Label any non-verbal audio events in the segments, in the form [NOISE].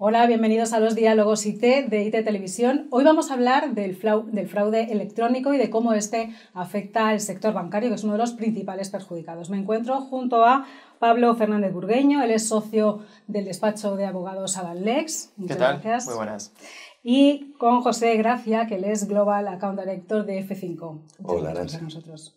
Hola, bienvenidos a los diálogos IT de IT Televisión. Hoy vamos a hablar del, fraude electrónico y de cómo este afecta al sector bancario, que es uno de los principales perjudicados. Me encuentro junto a Pablo Fernández Burgueño, él es socio del despacho de abogados Avanlex. Muchas ¿Qué tal? Gracias. Muy buenas. Y con José Gracia, que él es Global Account Director de F5. Hola, gracias. A nosotros.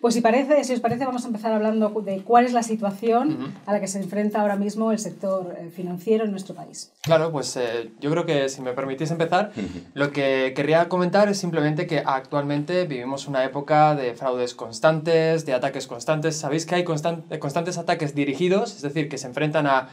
Pues si, parece, si os parece, vamos a empezar hablando de cuál es la situación a la que se enfrenta ahora mismo el sector eh, financiero en nuestro país. Claro, pues eh, yo creo que si me permitís empezar, lo que querría comentar es simplemente que actualmente vivimos una época de fraudes constantes, de ataques constantes. Sabéis que hay constantes ataques dirigidos, es decir, que se enfrentan a,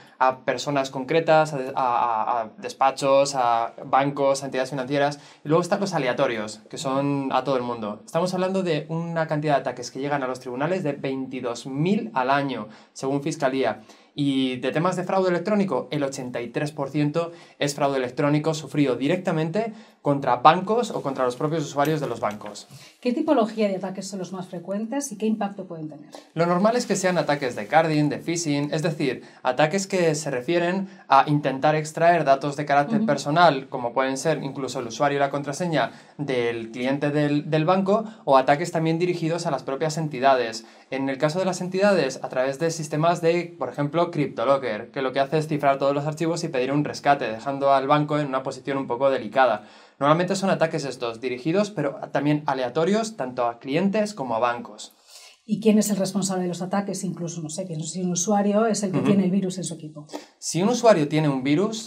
personas concretas, a, despachos, a bancos, a entidades financieras. Y luego están los aleatorios, que son a todo el mundo. Estamos hablando de una cantidad ataques que llegan a los tribunales de 22.000 al año, según Fiscalía. Y de temas de fraude electrónico, el 83% es fraude electrónico sufrido directamente contra bancos o contra los propios usuarios de los bancos. ¿Qué tipología de ataques son los más frecuentes y qué impacto pueden tener? Lo normal es que sean ataques de carding, de phishing, es decir, ataques que se refieren a intentar extraer datos de carácter personal, como pueden ser incluso el usuario y la contraseña del cliente del, del banco, o ataques también dirigidos a las propias entidades. En el caso de las entidades, a través de sistemas de, por ejemplo, CryptoLocker, que lo que hace es cifrar todos los archivos y pedir un rescate, dejando al banco en una posición un poco delicada. Normalmente son ataques estos, dirigidos, pero también aleatorios, tanto a clientes como a bancos. ¿Y quién es el responsable de los ataques? Incluso, no sé, si un usuario es el que tiene el virus en su equipo. Si un usuario tiene un virus,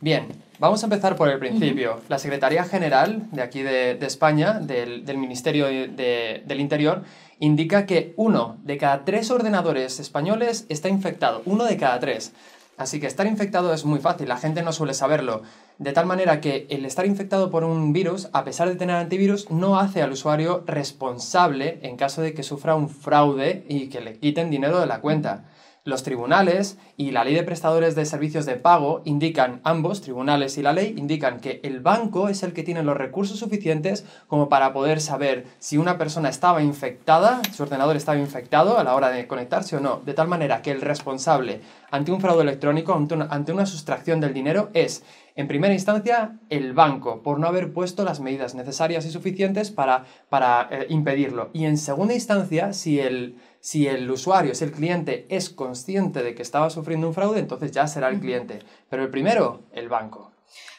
bien, Vamos a empezar por el principio. La Secretaría General de aquí de, España, del, Ministerio del Interior, indica que uno de cada tres ordenadores españoles está infectado. Uno de cada tres. Así que estar infectado es muy fácil, la gente no suele saberlo. De tal manera que el estar infectado por un virus, a pesar de tener antivirus, no hace al usuario responsable en caso de que sufra un fraude y que le quiten dinero de la cuenta. Los tribunales y la ley de prestadores de servicios de pago indican, ambos, tribunales y la ley, indican que el banco es el que tiene los recursos suficientes como para poder saber si una persona estaba infectada, su ordenador estaba infectado a la hora de conectarse o no, de tal manera que el responsable ante un fraude electrónico, ante una, sustracción del dinero, es, en primera instancia, el banco, por no haber puesto las medidas necesarias y suficientes para, para eh, impedirlo. Y en segunda instancia, si el, si el usuario, si el cliente es consciente de que estaba sufriendo un fraude, entonces ya será el cliente. Pero el primero, el banco.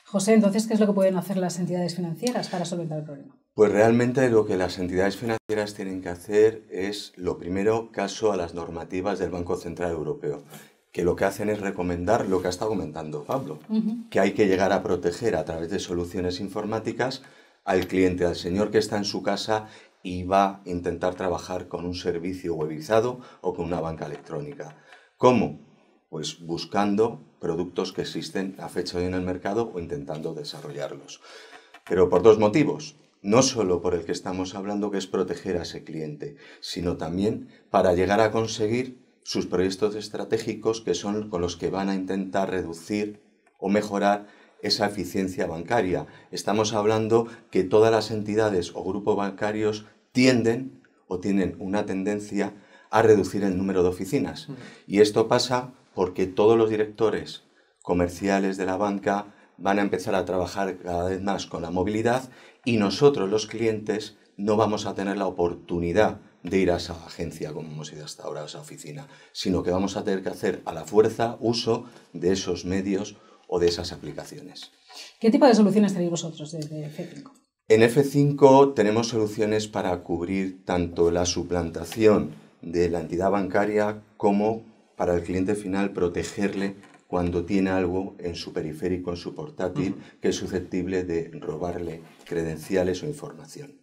José, entonces, ¿qué es lo que pueden hacer las entidades financieras para solventar el problema? Pues realmente lo que las entidades financieras tienen que hacer es, lo primero, caso a las normativas del Banco Central Europeo que lo que hacen es recomendar lo que ha estado comentando Pablo, que hay que llegar a proteger a través de soluciones informáticas al cliente, al señor que está en su casa y va a intentar trabajar con un servicio webizado o con una banca electrónica. ¿Cómo? Pues buscando productos que existen a fecha de hoy en el mercado o intentando desarrollarlos. Pero por dos motivos. No solo por el que estamos hablando, que es proteger a ese cliente, sino también para llegar a conseguir sus proyectos estratégicos que son con los que van a intentar reducir o mejorar esa eficiencia bancaria. Estamos hablando que todas las entidades o grupos bancarios tienden o tienen una tendencia a reducir el número de oficinas. Y esto pasa porque todos los directores comerciales de la banca van a empezar a trabajar cada vez más con la movilidad y nosotros los clientes no vamos a tener la oportunidad de ir a esa agencia como hemos ido hasta ahora, a esa oficina, sino que vamos a tener que hacer a la fuerza uso de esos medios o de esas aplicaciones. ¿Qué tipo de soluciones tenéis vosotros desde F5? En F5 tenemos soluciones para cubrir tanto la suplantación de la entidad bancaria como para el cliente final protegerle cuando tiene algo en su periférico, en su portátil, que es susceptible de robarle credenciales o información.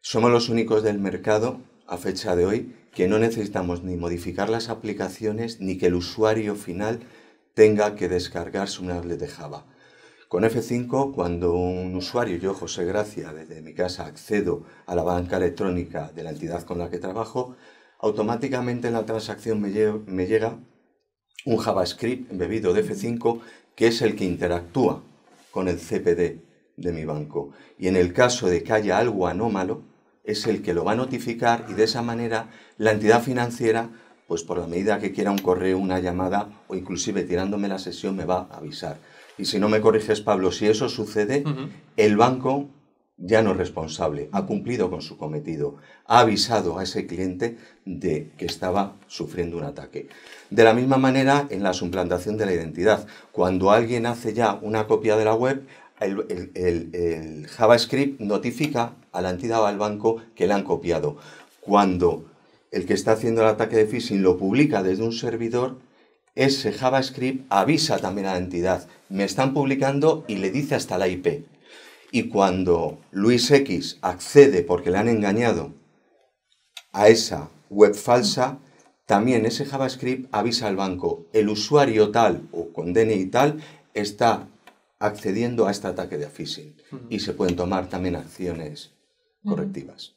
Somos los únicos del mercado a fecha de hoy que no necesitamos ni modificar las aplicaciones ni que el usuario final tenga que descargar su navegador de Java. Con F5, cuando un usuario, yo José Gracia, desde mi casa accedo a la banca electrónica de la entidad con la que trabajo, automáticamente en la transacción me, me llega un JavaScript bebido de F5 que es el que interactúa con el CPD de mi banco. Y en el caso de que haya algo anómalo, es el que lo va a notificar y de esa manera la entidad financiera, pues por la medida que quiera un correo, una llamada o inclusive tirándome la sesión me va a avisar. Y si no me corriges, Pablo, si eso sucede, el banco ya no es responsable, ha cumplido con su cometido, ha avisado a ese cliente de que estaba sufriendo un ataque. De la misma manera, en la suplantación de la identidad, cuando alguien hace ya una copia de la web, el JavaScript notifica a la entidad o al banco que la han copiado. Cuando el que está haciendo el ataque de phishing lo publica desde un servidor, ese JavaScript avisa también a la entidad. Me están publicando y le dice hasta la IP. Y cuando Luis X accede porque le han engañado a esa web falsa, también ese JavaScript avisa al banco, el usuario tal o con DNI tal está accediendo a este ataque de phishing y se pueden tomar también acciones correctivas.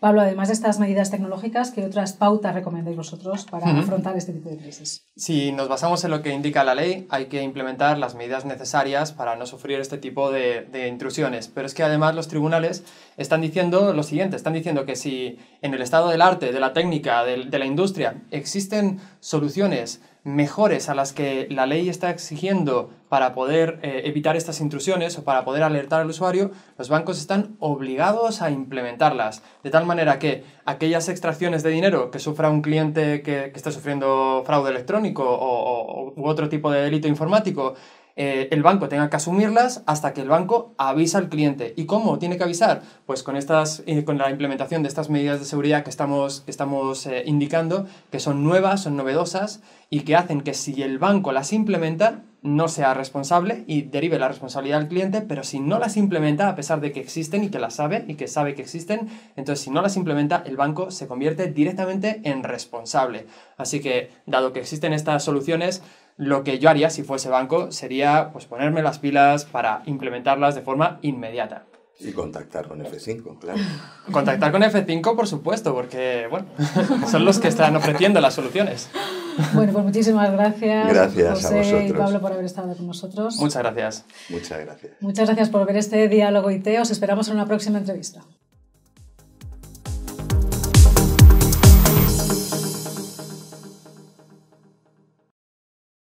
Pablo, además de estas medidas tecnológicas, ¿qué otras pautas recomendáis vosotros para afrontar este tipo de crisis? Si nos basamos en lo que indica la ley, hay que implementar las medidas necesarias para no sufrir este tipo de, intrusiones. Pero es que además los tribunales están diciendo lo siguiente, están diciendo que si en el estado del arte, de la técnica, de la industria, existen soluciones mejores a las que la ley está exigiendo para poder eh, evitar estas intrusiones o para poder alertar al usuario, los bancos están obligados a implementarlas. De tal manera que aquellas extracciones de dinero que sufra un cliente que, está sufriendo fraude electrónico o, u otro tipo de delito informático, eh, el banco tenga que asumirlas hasta que el banco avisa al cliente. ¿Y cómo tiene que avisar? Pues con, estas, eh, con la implementación de estas medidas de seguridad que estamos, estamos indicando, que son nuevas, son novedosas y que hacen que si el banco las implementa, no sea responsable y derive la responsabilidad al cliente, pero si no las implementa, a pesar de que existen y que las sabe y que sabe que existen, entonces si no las implementa, el banco se convierte directamente en responsable. Así que, dado que existen estas soluciones, lo que yo haría si fuese banco sería pues, ponerme las pilas para implementarlas de forma inmediata. Y contactar con F5, claro. [LAUGHS] Contactar con F5, por supuesto, porque bueno, [LAUGHS] son los que están ofreciendo las soluciones. [LAUGHS] Bueno, pues muchísimas gracias. José y Pablo por haber estado con nosotros. Muchas gracias. Muchas gracias. Muchas gracias por ver este diálogo IT. Os esperamos en una próxima entrevista.